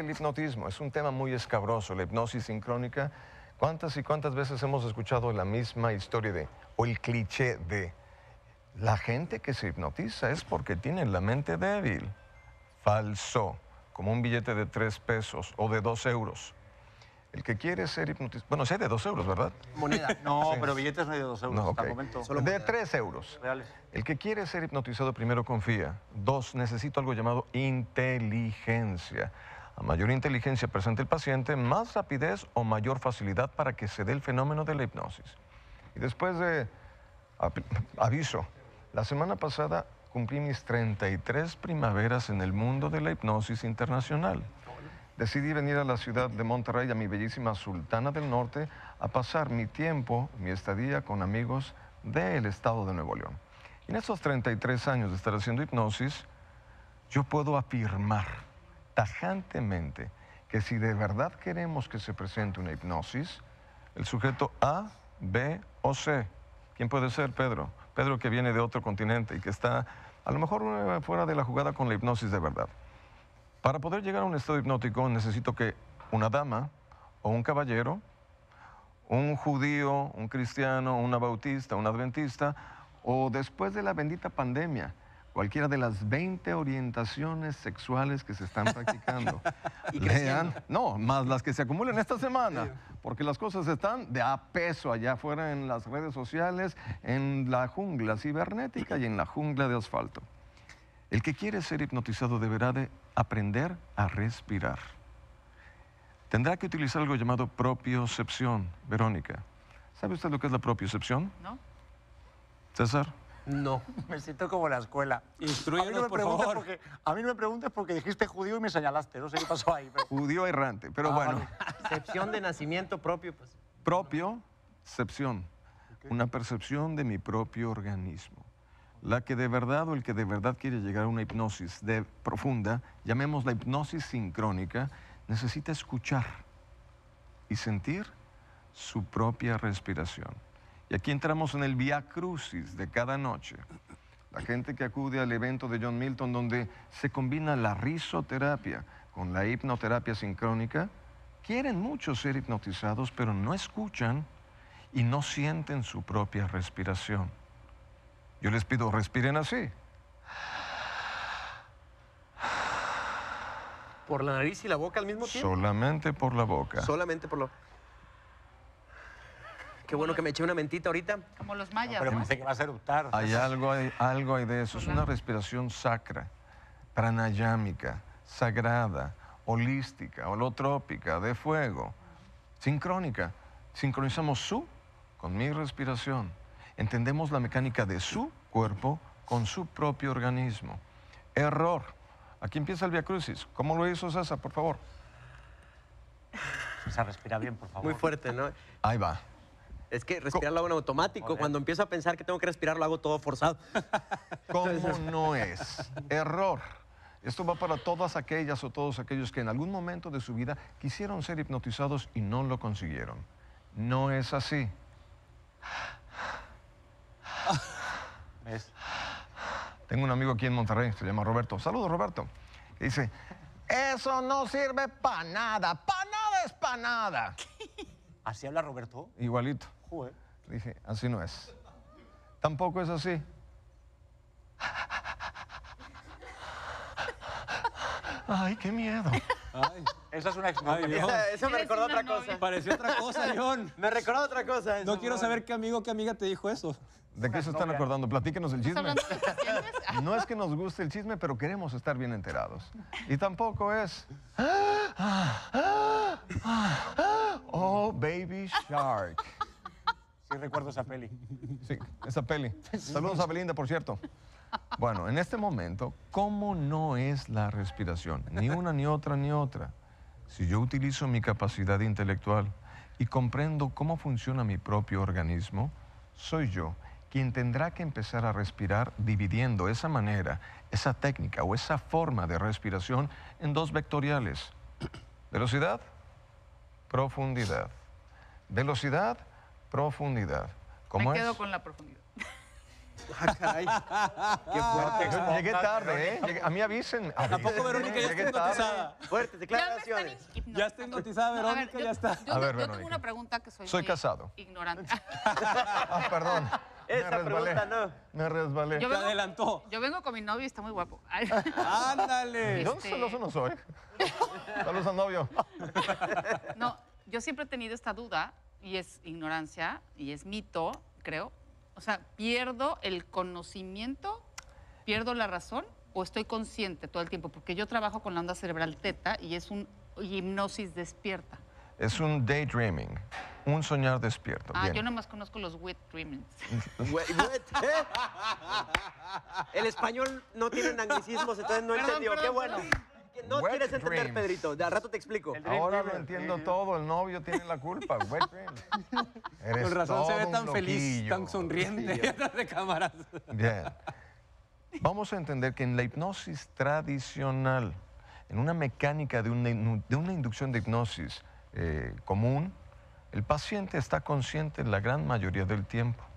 el hipnotismo es un tema muy escabroso, la hipnosis sincrónica. ¿Cuántas y cuántas veces hemos escuchado la misma historia de, o el cliché de, la gente que se hipnotiza es porque tiene la mente débil? Falso, como un billete de tres pesos o de dos euros. El que quiere ser hipnotizado. Bueno, sé de dos euros, ¿verdad? Moneda. No, pero billetes no de dos euros de tres euros. El que quiere ser hipnotizado primero confía. Dos, necesito algo llamado inteligencia. A mayor inteligencia presente el paciente, más rapidez o mayor facilidad para que se dé el fenómeno de la hipnosis. Y después de aviso, la semana pasada cumplí mis 33 primaveras en el mundo de la hipnosis internacional. Decidí venir a la ciudad de Monterrey, a mi bellísima Sultana del Norte, a pasar mi tiempo, mi estadía con amigos del estado de Nuevo León. Y en estos 33 años de estar haciendo hipnosis, yo puedo afirmar tajantemente que si de verdad queremos que se presente una hipnosis, el sujeto A, B o C, ¿quién puede ser Pedro? Pedro que viene de otro continente y que está a lo mejor eh, fuera de la jugada con la hipnosis de verdad. Para poder llegar a un estado hipnótico necesito que una dama o un caballero, un judío, un cristiano, una bautista, un adventista, o después de la bendita pandemia, cualquiera de las 20 orientaciones sexuales que se están practicando. ¿Y Lean, no, más las que se acumulan esta semana, porque las cosas están de a peso allá afuera en las redes sociales, en la jungla cibernética y en la jungla de asfalto. El que quiere ser hipnotizado deberá de aprender a respirar. Tendrá que utilizar algo llamado propiocepción, Verónica. ¿Sabe usted lo que es la propiocepción? No. César. No. Me siento como en la escuela. Instruyenos, a mí no me por Porque, a mí no me preguntes porque dijiste judío y me señalaste. No sé qué pasó ahí. Judío errante, pero ah, bueno. de nacimiento propio, pues. Propio, excepción. Una percepción de mi propio organismo. La que de verdad o el que de verdad quiere llegar a una hipnosis de profunda, la hipnosis sincrónica, necesita escuchar y sentir su propia respiración. Y aquí entramos en el via crucis de cada noche. La gente que acude al evento de John Milton donde se combina la risoterapia con la hipnoterapia sincrónica, quieren mucho ser hipnotizados, pero no escuchan y no sienten su propia respiración. Yo les pido, respiren así. ¿Por la nariz y la boca al mismo tiempo? Solamente por la boca. Solamente por la boca. Qué bueno que me eché una mentita ahorita. Como los mayas. pero que va a eructar. Hay algo, hay, algo de eso. Es una respiración sacra, pranayámica, sagrada, holística, holotrópica, de fuego, sincrónica. Sincronizamos su con mi respiración. Entendemos la mecánica de su cuerpo con su propio organismo. Error. Aquí empieza el Via Crucis. ¿Cómo lo hizo Sasa, por favor? Sasa, respira bien, por favor. Muy fuerte, ¿no? Ahí va. Es que respirarlo es en automático. Cuando empiezo a pensar que tengo que respirar, lo hago todo forzado. ¿Cómo no es? Error. Esto va para todas aquellas o todos aquellos que en algún momento de su vida quisieron ser hipnotizados y no lo consiguieron. No es así. Tengo un amigo aquí en Monterrey, se llama Roberto. Saludos, Roberto. dice, eso no sirve para nada, para nada es para nada. ¿Así habla Roberto? Igualito dije, así no es. Tampoco es así. Ay, qué miedo. esa es una eso me recordó otra cosa. cosa. Pareció otra cosa, John. Me recordó otra cosa. No quiero saber qué amigo, qué amiga te dijo eso. ¿De qué se están acordando? Platíquenos el chisme. No es que nos guste el chisme, pero queremos estar bien enterados. Y tampoco es... Oh, baby shark. Sí, recuerdo esa peli. Sí, esa peli. Saludos a Belinda, por cierto. Bueno, en este momento, ¿cómo no es la respiración? Ni una, ni otra, ni otra. Si yo utilizo mi capacidad intelectual y comprendo cómo funciona mi propio organismo, soy yo quien tendrá que empezar a respirar dividiendo esa manera, esa técnica o esa forma de respiración en dos vectoriales. Velocidad, profundidad. Velocidad, profundidad. ¿Cómo Me quedo con la profundidad. Ah, caray. Qué fuerte. llegué tarde, ¿eh? a mí avisen. ¿A Verónica ¿eh? ya está hipnotizada? Fuerte. declaraciones. Ya está hipnotizada Verónica, ya está. Yo, a ver, yo tengo una pregunta que soy Soy casado. Ignorante. ah, perdón. Esa pregunta no. Me resbalé. Yo vengo, adelantó. Yo vengo con mi novio y está muy guapo. ¡Ándale! ¿Dónde este... no soy? Saludos al novio. no, yo siempre he tenido esta duda y es ignorancia y es mito, creo. O sea, pierdo el conocimiento, pierdo la razón o estoy consciente todo el tiempo, porque yo trabajo con la onda cerebral teta y es un hipnosis despierta. Es un daydreaming, un soñar despierto. Ah, yo nomás conozco los wet dreamings. El español no tiene anglicismos, entonces no entendió. Qué bueno no quieres entender, Pedrito. De rato te explico. Ahora lo entiendo todo. El novio tiene la culpa. Wet Eres Con razón se ve tan feliz, tan sonriente de Vamos a entender que en la hipnosis tradicional, en una mecánica de una, inducción de hipnosis eh, común, el paciente está consciente la gran mayoría del tiempo.